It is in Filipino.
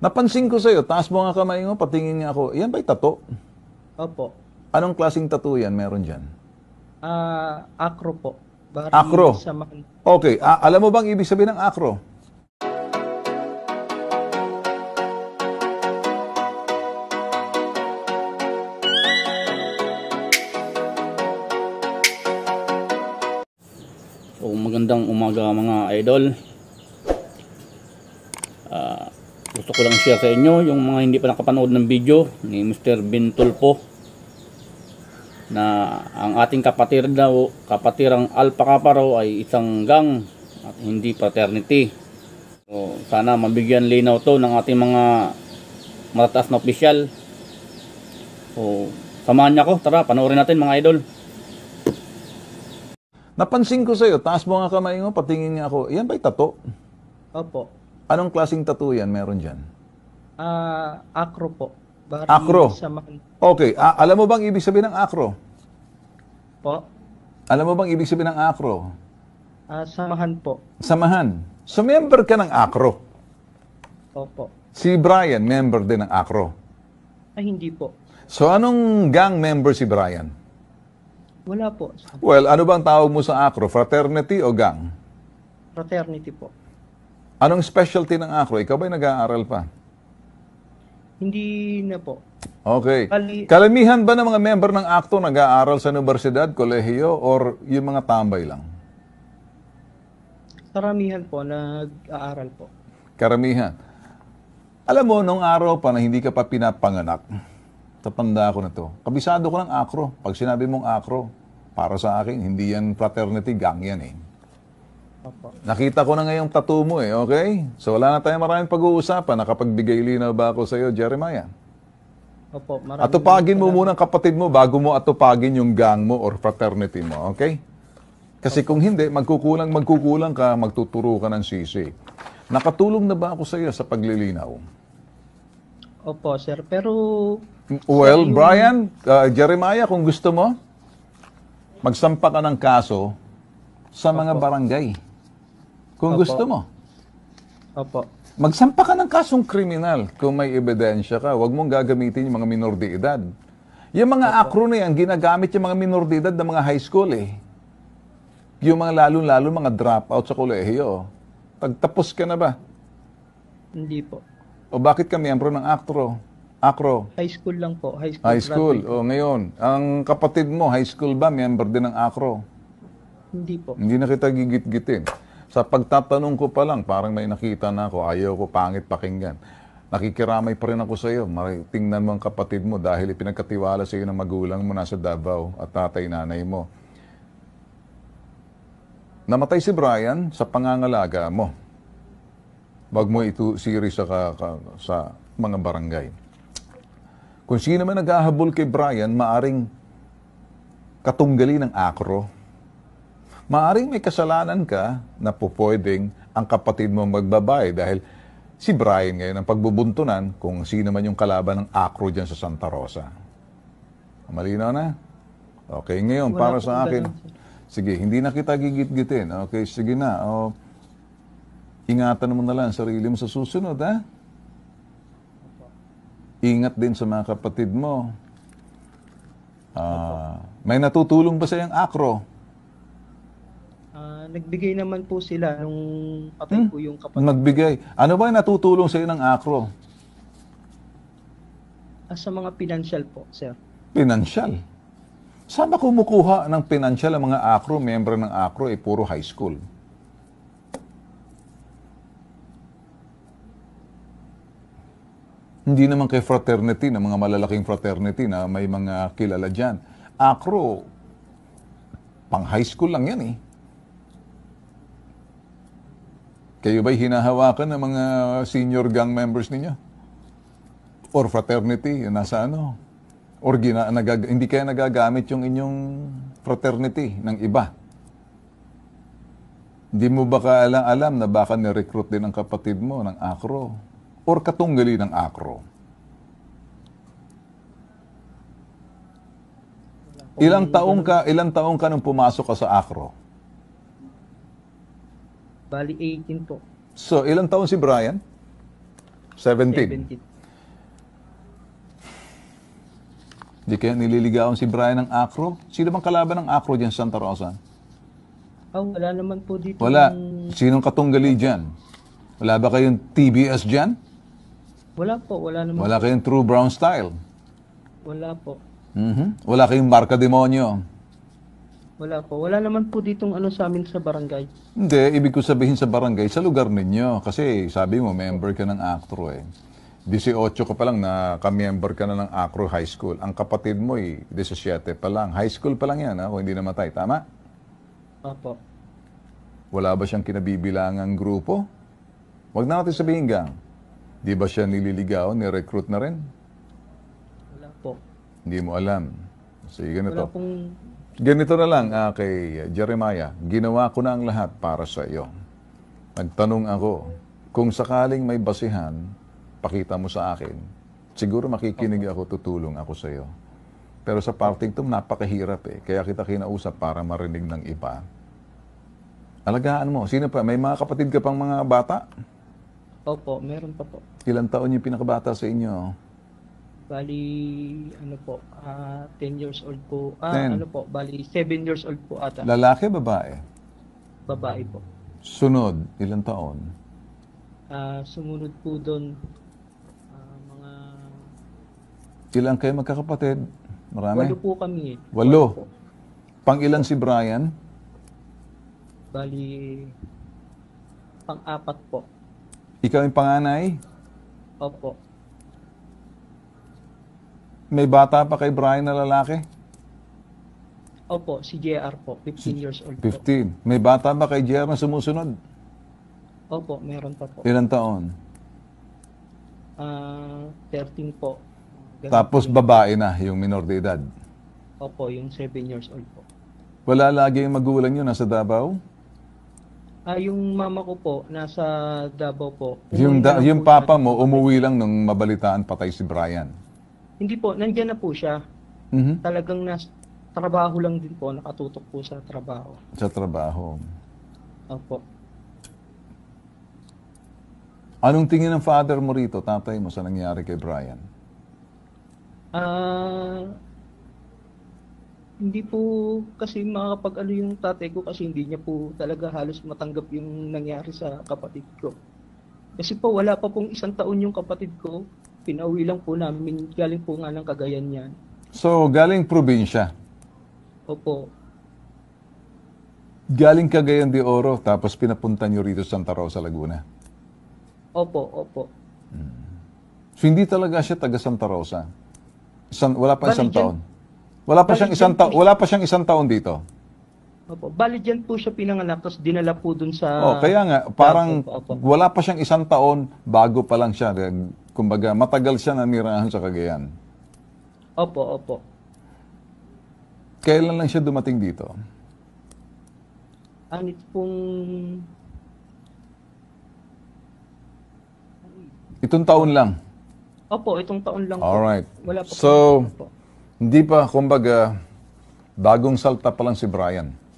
Napansin ko sa'yo, taas mo nga kamay mo, patingin niya ako. Yan ba'y tato? Opo. Anong klaseng tato yan meron dyan? Ah, uh, acro po. Bari acro? Okay. A- ah, alam mo bang ibig sabihin ng acro? So, oh, magandang umaga mga idol. gusto ko lang share sa inyo yung mga hindi pa nakapanood ng video ni Mr. Bintulpo na ang ating kapatid daw kapatirang Alpha ay isang gang at hindi paternity so sana mabigyan linaw to ng ating mga matataas na opisyal so samahan niya ako tara panoorin natin mga idol Napansin ko sa iyo, taas mo nga kamay mo, patingin niya ako. Yan ba'y tato? Opo. Anong klaseng tattoo yan meron dyan? Ah, acro po. Bari Acro? Sa Okay, a- ah, alam mo bang ibig sabihin ng acro? po. Alam mo bang ibig sabihin ng acro? Ah, samahan po. Samahan. So member ka ng acro. Opo. Si Brian, member din ng acro. Ay, ah, hindi po. So anong gang member si Brian? Wala po. Well, ano bang tawag mo sa acro? Fraternity o gang? Fraternity po. Anong specialty ng Acro? Ikaw ba'y nag-aaral pa? Hindi na po. Okay. Bali, Kalamihan ba ng mga member ng ACTO nag-aaral sa universidad, kolehiyo, or yung mga tambay lang? Karamihan po, nag-aaral po. Karamihan. Alam mo, nung araw pa na hindi ka pa pinapanganak, tapanda ako na to. Kabisado ko ng ACRO. Pag sinabi mong ACRO, para sa akin, hindi yan fraternity, gang yan eh. Opo. Nakita ko na ngayong tattoo mo eh, okay? So wala na tayong maraming pag-uusapan. Nakapagbigay linaw ba ako sa iyo, Jeremiah? Opo, maraming Atupagin mo muna ang kapatid mo bago mo atupagin yung gang mo or fraternity mo, okay? Kasi Opo. kung hindi, magkukulang, magkukulang ka, magtuturo ka ng sisi. Nakatulong na ba ako sa iyo sa paglilinaw? Opo, sir. Pero... Well, yung... Brian, uh, Jeremiah, kung gusto mo, magsampa ka ng kaso sa mga Opo. barangay kung Opo. gusto mo. Opo. Magsampa ka ng kasong kriminal kung may ebidensya ka. Huwag mong gagamitin yung mga minor de edad. Yung mga Opo. akro na yan, ginagamit yung mga minor de edad ng mga high school eh. Yung mga lalong-lalong mga dropout sa kolehiyo. Tagtapos ka na ba? Hindi po. O bakit ka miyembro ng ACTRO? ACRO? High school lang po. High school. High school. O ngayon, ang kapatid mo, high school ba? Member din ng ACRO? Hindi po. Hindi na kita gigit-gitin. Sa pagtatanong ko pa lang, parang may nakita na ako, ayaw ko, pangit pakinggan. Nakikiramay pa rin ako sa iyo. Tingnan mo ang kapatid mo dahil ipinagkatiwala sa iyo ng magulang mo nasa Davao at tatay-nanay mo. Namatay si Brian sa pangangalaga mo. Wag mo ito siri sa, ka, ka, sa mga barangay. Kung sino man naghahabol kay Brian, maaring katunggali ng akro maaring may kasalanan ka na pupwedeng ang kapatid mo magbabay dahil si Brian ngayon ang pagbubuntunan kung sino man yung kalaban ng Acro dyan sa Santa Rosa. Malino na? Okay, ngayon, Wala para sa akin, sige, hindi na kita gigit-gitin. Okay, sige na. O, ingatan mo na lang sarili mo sa susunod, ha? Ingat din sa mga kapatid mo. Uh, may natutulong ba sa yung Acro? nagbigay naman po sila nung patay hmm? po yung kapatid. Nagbigay. Ano ba yung natutulong sa iyo ng ACRO? Ah, sa mga financial po, sir. Financial? Saan ba kumukuha ng financial ang mga ACRO, member ng ACRO, eh puro high school? Hindi naman kay fraternity, na mga malalaking fraternity na may mga kilala dyan. ACRO, pang high school lang yan eh. Kayo ba'y hinahawakan ng mga senior gang members ninyo? Or fraternity, nasa ano? Or gina, nagag, hindi kaya nagagamit yung inyong fraternity ng iba? Hindi mo ba kaalam-alam na baka nirecruit din ang kapatid mo ng akro? Or katunggali ng akro? Ilang taong ka, ilang taong ka nung pumasok ka sa akro? Bali, 18 po. So, ilang taon si Brian? 17. 17. Di kaya nililigawan si Brian ng Acro? Sino bang kalaban ng Acro dyan sa Santa Rosa? Oh, wala naman po dito. Wala. Ng... Sinong katunggali dyan? Wala ba kayong TBS dyan? Wala po, wala naman. Wala kayong True Brown Style? Wala po. Mm-hmm. Wala kayong Marca Demonyo? Wala po. Wala naman po ditong ano sa amin sa barangay. Hindi, ibig ko sabihin sa barangay, sa lugar ninyo. Kasi sabi mo, member ka ng ACTRO eh. 18 ka pa lang na ka-member ka na ng ACRO High School. Ang kapatid mo eh, 17 pa lang. High school pa lang yan, ha? kung hindi namatay. Tama? Opo. Wala ba siyang kinabibilangang grupo? Huwag na natin sabihin gang. Di ba siya nililigaw, ni-recruit na rin? Wala po. Hindi mo alam. Sige, ganito. Wala pong Ganito na lang uh, kay Jeremiah, ginawa ko na ang lahat para sa iyo. Nagtanong ako, kung sakaling may basihan, pakita mo sa akin, siguro makikinig ako, tutulong ako sa iyo. Pero sa parting ito, napakahirap eh. Kaya kita kinausap para marinig ng iba. Alagaan mo. Sino pa? May mga kapatid ka pang mga bata? Opo, meron pa po. Ilang taon yung pinakabata sa inyo? Bali, ano po, uh, ah, 10 years old po. Ah, Ten. ano po, bali, 7 years old po ata. Lalaki, babae? Babae po. Sunod, ilang taon? Uh, sumunod po doon, uh, ah, mga... Ilang kayo magkakapatid? Marami? Walo po kami. Eh. Walo? Walo pang ilan si Brian? Bali, pang-apat po. Ikaw yung panganay? Opo. May bata pa kay Brian na lalaki? Opo, si JR po, 15 years old po. 15. May bata ba kay JR na sumusunod? Opo, meron pa po. Ilan taon? Ah, 13 po. Ganun Tapos babae na yung minor de edad. Opo, yung 7 years old po. Wala lagi yung magulang yun nasa Davao? Ah, yung mama ko po, nasa Davao po. Yung, da- yung papa mo, umuwi lang nung mabalitaan patay si Brian. Hindi po, nandiyan na po siya. Mm-hmm. Talagang nas trabaho lang din po, nakatutok po sa trabaho. Sa trabaho. Opo. Anong tingin ng father mo rito, tatay mo, sa nangyari kay Brian? Ah... Uh, hindi po kasi makakapag-ano yung tatay ko kasi hindi niya po talaga halos matanggap yung nangyari sa kapatid ko. Kasi po wala pa pong isang taon yung kapatid ko pinauwi lang po namin. Galing po nga ng kagayan yan. So, galing probinsya? Opo. Galing Cagayan de Oro, tapos pinapunta nyo rito sa Santa Rosa, Laguna? Opo, opo. Hmm. So, hindi talaga siya taga Santa Rosa? San, wala pa Bali, isang dyan, taon? Wala pa, siyang isang ta- wala pa siyang isang taon dito? Opo. Bali dyan po siya pinanganak tapos dinala po dun sa... Oh, kaya nga, parang opo, opo. wala pa siyang isang taon, bago pa lang siya. Eh, kumbaga, matagal siya nanirahan sa Cagayan. Opo, opo. Kailan lang siya dumating dito? Ano pong... Itong taon lang? Opo, itong taon lang Alright. po. Alright. Wala pa so, po. So, hindi pa, kumbaga, bagong salta pa lang si Brian.